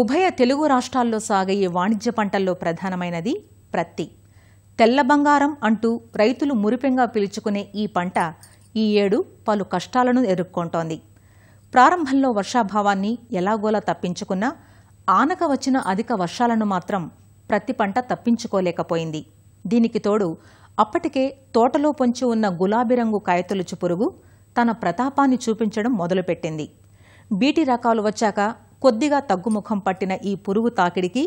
ఉభయ తెలుగు రాష్ట్రాల్లో సాగయ్యే వాణిజ్య పంటల్లో ప్రధానమైనది ప్రత్తి తెల్ల బంగారం అంటూ రైతులు మురిపెంగా పిలుచుకునే ఈ పంట ఈ ఏడు పలు కష్టాలను ఎదుర్కొంటోంది ప్రారంభంలో వర్షాభావాన్ని ఎలాగోలా తప్పించుకున్నా ఆనక వచ్చిన అధిక వర్షాలను మాత్రం ప్రతి పంట తప్పించుకోలేకపోయింది దీనికి తోడు అప్పటికే తోటలో పొంచి ఉన్న గులాబీ రంగు కాయతొలుచు పురుగు తన ప్రతాపాన్ని చూపించడం మొదలుపెట్టింది బీటీ రకాలు వచ్చాక కొద్దిగా తగ్గుముఖం పట్టిన ఈ పురుగు తాకిడికి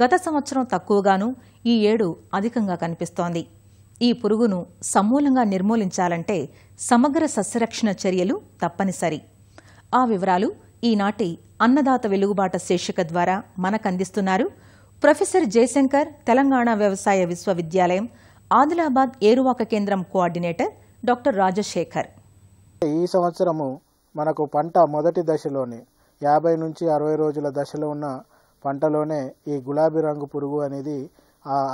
గత సంవత్సరం తక్కువగాను ఈ ఏడు అధికంగా కనిపిస్తోంది ఈ పురుగును సమూలంగా నిర్మూలించాలంటే సమగ్ర సస్యరక్షణ చర్యలు తప్పనిసరి ఆ వివరాలు ఈనాటి అన్నదాత వెలుగుబాట శీర్షిక ద్వారా మనకందిస్తున్నారు ప్రొఫెసర్ జయశంకర్ తెలంగాణ వ్యవసాయ విశ్వవిద్యాలయం ఆదిలాబాద్ ఏరువాక కేంద్రం కోఆర్డినేటర్ డాక్టర్ రాజశేఖర్ ఈ సంవత్సరము మనకు పంట మొదటి దశలోనే యాభై నుంచి అరవై రోజుల దశలో ఉన్న పంటలోనే ఈ గులాబీ రంగు పురుగు అనేది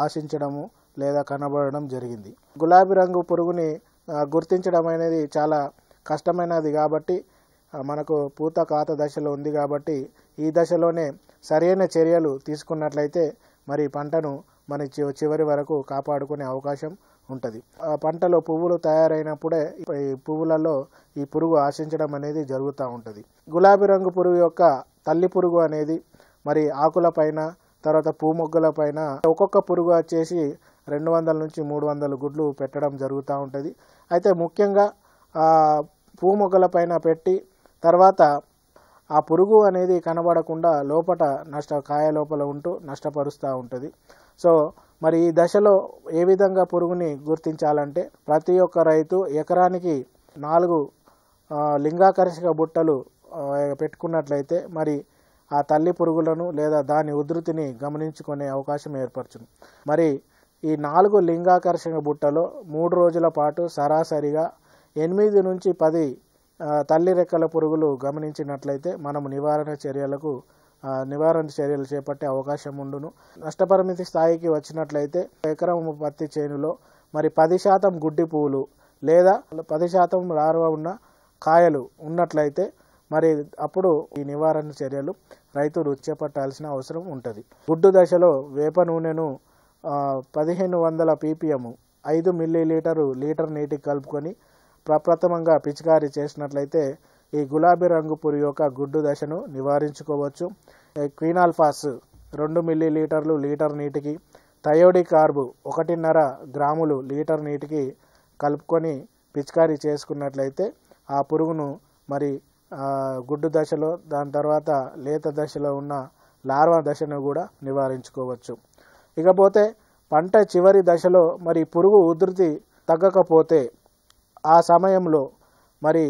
ఆశించడము లేదా కనబడడం జరిగింది గులాబీ రంగు పురుగుని గుర్తించడం అనేది చాలా కష్టమైనది కాబట్టి మనకు పూత కాత దశలో ఉంది కాబట్టి ఈ దశలోనే సరైన చర్యలు తీసుకున్నట్లయితే మరి పంటను మన చివరి వరకు కాపాడుకునే అవకాశం ఉంటుంది ఆ పంటలో పువ్వులు తయారైనప్పుడే ఈ పువ్వులలో ఈ పురుగు ఆశించడం అనేది జరుగుతూ ఉంటుంది గులాబీ రంగు పురుగు యొక్క తల్లి పురుగు అనేది మరి ఆకుల పైన తర్వాత పూమొగ్గల పైన ఒక్కొక్క పురుగు వచ్చేసి రెండు వందల నుంచి మూడు వందల గుడ్లు పెట్టడం జరుగుతూ ఉంటుంది అయితే ముఖ్యంగా మొగ్గల పైన పెట్టి తర్వాత ఆ పురుగు అనేది కనబడకుండా లోపల నష్ట కాయ లోపల ఉంటూ నష్టపరుస్తూ ఉంటుంది సో మరి ఈ దశలో ఏ విధంగా పురుగుని గుర్తించాలంటే ప్రతి ఒక్క రైతు ఎకరానికి నాలుగు లింగాకర్షక బుట్టలు పెట్టుకున్నట్లయితే మరి ఆ తల్లి పురుగులను లేదా దాని ఉధృతిని గమనించుకునే అవకాశం ఏర్పరచును మరి ఈ నాలుగు లింగాకర్షక బుట్టలో మూడు రోజుల పాటు సరాసరిగా ఎనిమిది నుంచి పది తల్లి రెక్కల పురుగులు గమనించినట్లయితే మనము నివారణ చర్యలకు నివారణ చర్యలు చేపట్టే అవకాశం ఉండును నష్టపరిమితి స్థాయికి వచ్చినట్లయితే ఎకరం పత్తి చేనులో మరి పది శాతం గుడ్డి పువ్వులు లేదా పది శాతం రారువ ఉన్న కాయలు ఉన్నట్లయితే మరి అప్పుడు ఈ నివారణ చర్యలు రైతులు చేపట్టాల్సిన అవసరం ఉంటుంది గుడ్డు దశలో వేప నూనెను పదిహేను వందల పీపీఎం ఐదు మిల్లీ లీటరు లీటర్ నీటికి కలుపుకొని ప్రప్రథమంగా పిచికారీ చేసినట్లయితే ఈ గులాబీ రంగు పురి యొక్క గుడ్డు దశను నివారించుకోవచ్చు క్వీనాల్ఫాస్ రెండు మిల్లీ లీటర్లు లీటర్ నీటికి థయోడి కార్బు ఒకటిన్నర గ్రాములు లీటర్ నీటికి కలుపుకొని పిచికారీ చేసుకున్నట్లయితే ఆ పురుగును మరి గుడ్డు దశలో దాని తర్వాత లేత దశలో ఉన్న లార్వా దశను కూడా నివారించుకోవచ్చు ఇకపోతే పంట చివరి దశలో మరి పురుగు ఉధృతి తగ్గకపోతే ఆ సమయంలో మరి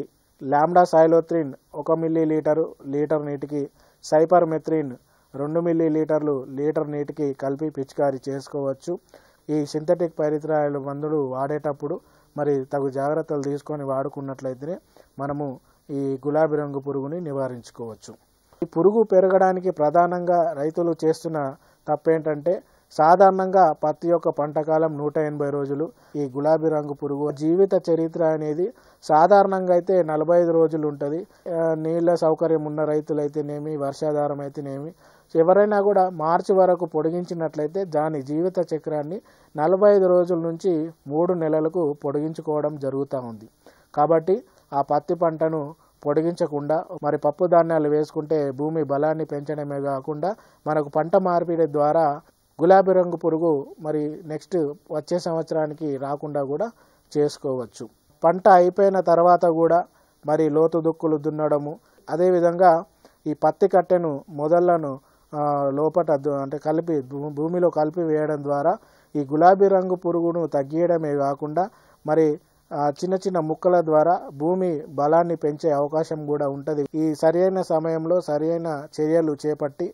lambda cyhalothrin millilitre litre నీటికి సైపర్మెత్రిన్ రెండు మిల్లీ లీటర్లు లీటర్ నీటికి కలిపి పిచికారి చేసుకోవచ్చు ఈ సింథటిక్ పరిత్రాయాల మందులు వాడేటప్పుడు మరి తగు జాగ్రత్తలు తీసుకొని వాడుకున్నట్లయితేనే మనము ఈ గులాబీ రంగు పురుగుని నివారించుకోవచ్చు ఈ పురుగు పెరగడానికి ప్రధానంగా రైతులు చేస్తున్న తప్పేంటంటే సాధారణంగా పత్తి యొక్క పంటకాలం నూట ఎనభై రోజులు ఈ గులాబీ రంగు పురుగు జీవిత చరిత్ర అనేది సాధారణంగా అయితే నలభై ఐదు రోజులు ఉంటుంది నీళ్ళ సౌకర్యం ఉన్న రైతులైతేనేమి వర్షాధారం అయితేనేమి ఎవరైనా కూడా మార్చి వరకు పొడిగించినట్లయితే దాని జీవిత చక్రాన్ని నలభై ఐదు రోజుల నుంచి మూడు నెలలకు పొడిగించుకోవడం జరుగుతూ ఉంది కాబట్టి ఆ పత్తి పంటను పొడిగించకుండా మరి పప్పు ధాన్యాలు వేసుకుంటే భూమి బలాన్ని పెంచడమే కాకుండా మనకు పంట మార్పిడి ద్వారా గులాబీ రంగు పురుగు మరి నెక్స్ట్ వచ్చే సంవత్సరానికి రాకుండా కూడా చేసుకోవచ్చు పంట అయిపోయిన తర్వాత కూడా మరి లోతు దుక్కులు దున్నడము అదేవిధంగా ఈ పత్తి కట్టెను మొదళ్లను లోపట అంటే కలిపి భూమిలో కలిపి వేయడం ద్వారా ఈ గులాబీ రంగు పురుగును తగ్గియడమే కాకుండా మరి చిన్న చిన్న ముక్కల ద్వారా భూమి బలాన్ని పెంచే అవకాశం కూడా ఉంటుంది ఈ సరైన సమయంలో సరైన చర్యలు చేపట్టి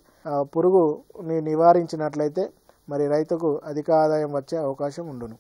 పురుగుని నివారించినట్లయితే మరి రైతుకు అధిక ఆదాయం వచ్చే అవకాశం ఉండును